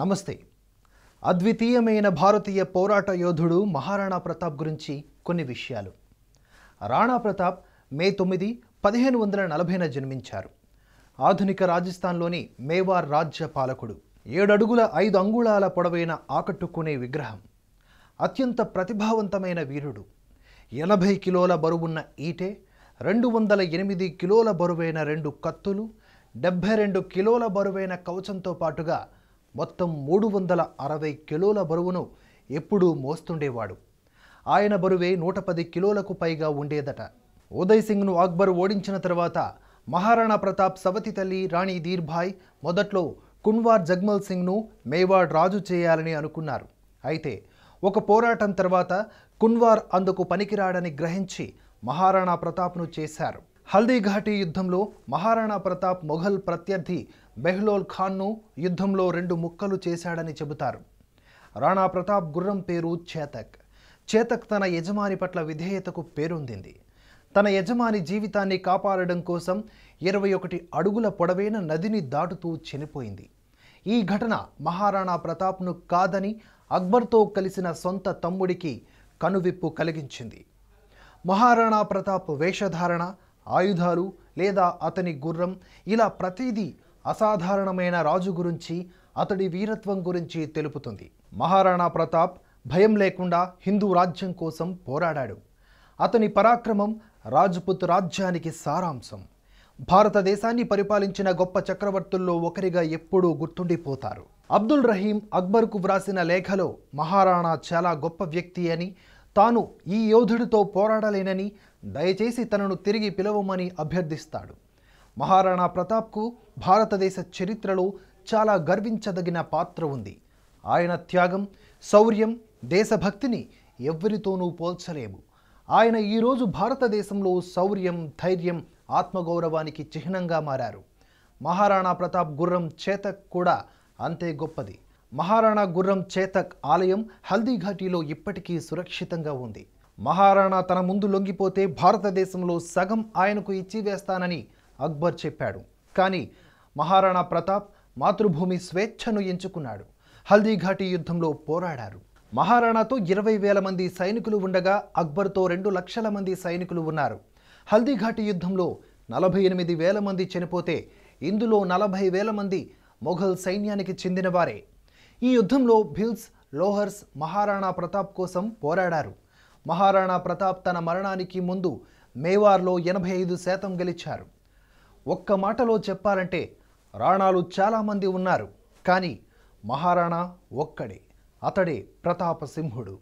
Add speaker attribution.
Speaker 1: నమస్తే అద్వితీయమైన భారతీయ పోరాట యోధుడు మహారాణా ప్రతాప్ గురించి కొన్ని విషయాలు రాణా ప్రతాప్ మే తొమ్మిది పదిహేను వందల నలభైన జన్మించారు ఆధునిక రాజస్థాన్లోని మేవార్ రాజ్య పాలకుడు ఏడడుగుల ఐదు అంగుళాల పొడవైన ఆకట్టుకునే విగ్రహం అత్యంత ప్రతిభావంతమైన వీరుడు ఎనభై కిలోల బరువున్న ఈటే రెండు వందల ఎనిమిది కిలోల బరువైన రెండు కత్తులు డెబ్భై రెండు కిలోల బరువైన కవచంతో పాటుగా మొత్తం మూడు వందల అరవై కిలోల బరువును ఎప్పుడూ మోస్తుండేవాడు ఆయన బరువే నూట పది కిలోలకు పైగా ఉండేదట ఉదయ్ సింగ్ను అక్బర్ ఓడించిన తర్వాత మహారాణా ప్రతాప్ సవతి తల్లి రాణి ధీర్భాయ్ మొదట్లో కున్వార్ జగ్మల్ సింగ్ను మేవాడ్ రాజు చేయాలని అనుకున్నారు అయితే ఒక పోరాటం తర్వాత కున్వార్ అందుకు పనికిరాడని గ్రహించి మహారాణా ప్రతాప్ను చేశారు హల్దీఘాటి యుద్ధంలో మహారాణా ప్రతాప్ మొఘల్ ప్రత్యర్థి బెహ్లోల్ ఖాన్ను యుద్ధంలో రెండు ముక్కలు చేశాడని చెబుతారు రాణా ప్రతాప్ గుర్రం పేరు చేతక్ చేతక్ తన యజమాని పట్ల విధేయతకు పేరొందింది తన యజమాని జీవితాన్ని కాపాడడం కోసం ఇరవై ఒకటి అడుగుల పొడవైన నదిని దాటుతూ చనిపోయింది ఈ ఘటన మహారాణా ప్రతాప్ను కాదని అక్బర్తో కలిసిన సొంత తమ్ముడికి కనువిప్పు కలిగించింది మహారాణా ప్రతాప్ వేషధారణ ఆయుధాలు లేదా అతని గుర్రం ఇలా ప్రతిదీ అసాధారణమైన రాజు గురించి అతడి వీరత్వం గురించి తెలుపుతుంది మహారాణా ప్రతాప్ భయం లేకుండా హిందూ రాజ్యం కోసం పోరాడాడు అతని పరాక్రమం రాజ్పుత్ రాజ్యానికి సారాంశం భారతదేశాన్ని పరిపాలించిన గొప్ప చక్రవర్తుల్లో ఒకరిగా ఎప్పుడూ గుర్తుండిపోతారు అబ్దుల్ రహీం అక్బర్కు వ్రాసిన లేఖలో మహారాణా చాలా గొప్ప వ్యక్తి అని తాను ఈ యోధుడితో పోరాడలేనని దయచేసి తనను తిరిగి పిలవమని అభ్యర్థిస్తాడు మహారాణా ప్రతాప్కు భారతదేశ చరిత్రలో చాలా గర్వించదగిన పాత్ర ఉంది ఆయన త్యాగం శౌర్యం దేశభక్తిని ఎవరితోనూ పోల్చలేము ఆయన ఈరోజు భారతదేశంలో శౌర్యం ధైర్యం ఆత్మగౌరవానికి చిహ్నంగా మారారు మహారాణా ప్రతాప్ గుర్రం చేత కూడా అంతే గొప్పది మహారాణా గుర్రం చేతక్ ఆలయం హల్దీఘాటీలో ఇప్పటికీ సురక్షితంగా ఉంది మహారాణా తన ముందు లొంగిపోతే భారతదేశంలో సగం ఆయనకు ఇచ్చి వేస్తానని అక్బర్ చెప్పాడు కానీ మహారాణా ప్రతాప్ మాతృభూమి స్వేచ్ఛను ఎంచుకున్నాడు హల్దీఘాటి యుద్ధంలో పోరాడారు మహారాణాతో ఇరవై వేల మంది సైనికులు ఉండగా అక్బర్తో రెండు లక్షల మంది సైనికులు ఉన్నారు హల్దీఘాటి యుద్ధంలో నలభై ఎనిమిది వేల మంది చనిపోతే ఇందులో నలభై వేల మంది మొఘల్ సైన్యానికి చెందినవారే ఈ యుద్ధంలో భిల్స్ లోహర్స్ మహారాణా ప్రతాప్ కోసం పోరాడారు మహారాణా ప్రతాప్ తన మరణానికి ముందు మేవార్లో ఎనభై ఐదు శాతం గెలిచారు ఒక్క మాటలో చెప్పాలంటే రాణాలు చాలామంది ఉన్నారు కానీ మహారాణా ఒక్కడే అతడే ప్రతాపసింహుడు